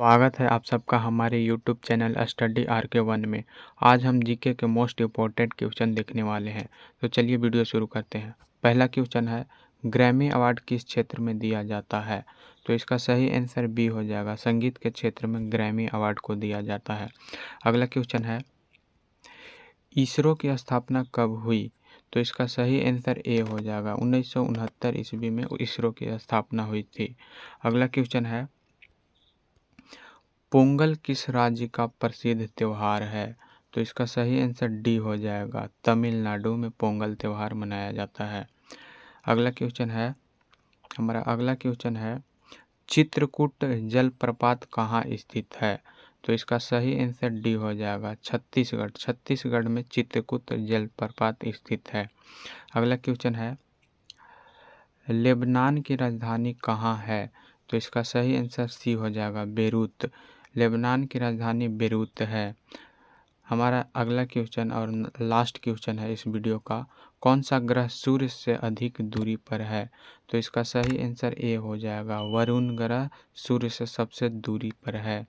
स्वागत है आप सबका हमारे YouTube channel study R K one में आज हम जीके के मोस्ट इम्पोर्टेंट क्वेश्चन देखने वाले हैं तो चलिए वीडियो शुरू करते हैं पहला क्वेश्चन है ग्रैमी अवार्ड किस क्षेत्र में दिया जाता है तो इसका सही आंसर बी हो जाएगा संगीत के क्षेत्र में ग्रैमी अवार्ड को दिया जाता है अगला क्वेश्चन है इसरो की स्थापना कब हुई तो इसका सही आंसर ए हो जाएगा उन्नीस ईस्वी में इसरो की स्थापना हुई थी अगला क्वेश्चन है पोंगल किस राज्य का प्रसिद्ध त्यौहार है तो इसका सही आंसर डी हो जाएगा तमिलनाडु में पोंगल त्यौहार मनाया जाता है अगला क्वेश्चन है हमारा अगला क्वेश्चन है चित्रकूट जलप्रपात कहाँ स्थित है तो इसका सही आंसर डी हो जाएगा छत्तीसगढ़ छत्तीसगढ़ में चित्रकूट जलप्रपात स्थित है अगला क्वेश्चन है लेबनान की राजधानी कहाँ है तो इसका सही आंसर सी हो जाएगा बेरूत लेबनान की राजधानी बेरूत है हमारा अगला क्वेश्चन और लास्ट क्वेश्चन है इस वीडियो का कौन सा ग्रह सूर्य से अधिक दूरी पर है तो इसका सही आंसर ए हो जाएगा वरुण ग्रह सूर्य से सबसे दूरी पर है